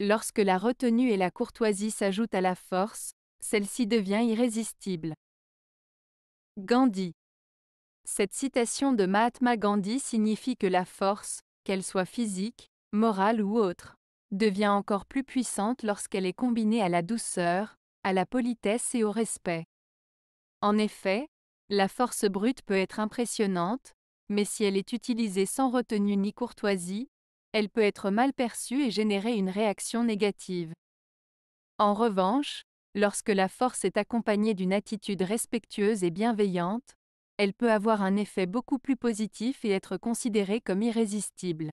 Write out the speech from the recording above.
Lorsque la retenue et la courtoisie s'ajoutent à la force, celle-ci devient irrésistible. Gandhi Cette citation de Mahatma Gandhi signifie que la force, qu'elle soit physique, morale ou autre, devient encore plus puissante lorsqu'elle est combinée à la douceur, à la politesse et au respect. En effet, la force brute peut être impressionnante, mais si elle est utilisée sans retenue ni courtoisie, elle peut être mal perçue et générer une réaction négative. En revanche, lorsque la force est accompagnée d'une attitude respectueuse et bienveillante, elle peut avoir un effet beaucoup plus positif et être considérée comme irrésistible.